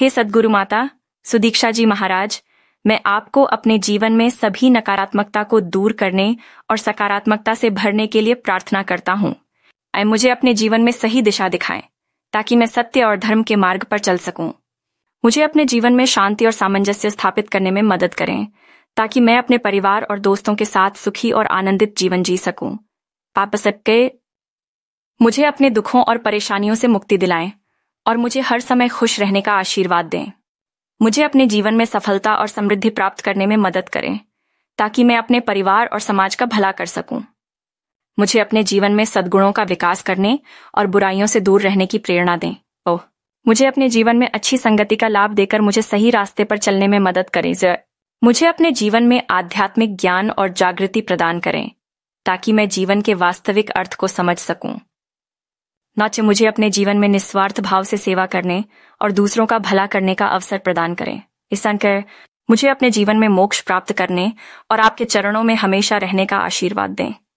हे सदगुरु माता सुदीक्षा जी महाराज मैं आपको अपने जीवन में सभी नकारात्मकता को दूर करने और सकारात्मकता से भरने के लिए प्रार्थना करता हूँ मुझे अपने जीवन में सही दिशा दिखाएं ताकि मैं सत्य और धर्म के मार्ग पर चल सकूं मुझे अपने जीवन में शांति और सामंजस्य स्थापित करने में मदद करें ताकि मैं अपने परिवार और दोस्तों के साथ सुखी और आनंदित जीवन जी सकूं पापा सबके मुझे अपने दुखों और परेशानियों से मुक्ति दिलाएं और मुझे हर समय खुश रहने का आशीर्वाद दें मुझे अपने जीवन में सफलता और समृद्धि प्राप्त करने में मदद करें ताकि मैं अपने परिवार और समाज का भला कर सकूं मुझे अपने जीवन में सद्गुणों का विकास करने और बुराइयों से दूर रहने की प्रेरणा दें ओह मुझे अपने जीवन में अच्छी संगति का लाभ देकर मुझे सही रास्ते पर चलने में मदद करें मुझे अपने जीवन में आध्यात्मिक ज्ञान और जागृति प्रदान करें ताकि मैं जीवन के वास्तविक अर्थ को समझ सकूं नाचे मुझे अपने जीवन में निस्वार्थ भाव से सेवा करने और दूसरों का भला करने का अवसर प्रदान करें इस संकर मुझे अपने जीवन में मोक्ष प्राप्त करने और आपके चरणों में हमेशा रहने का आशीर्वाद दें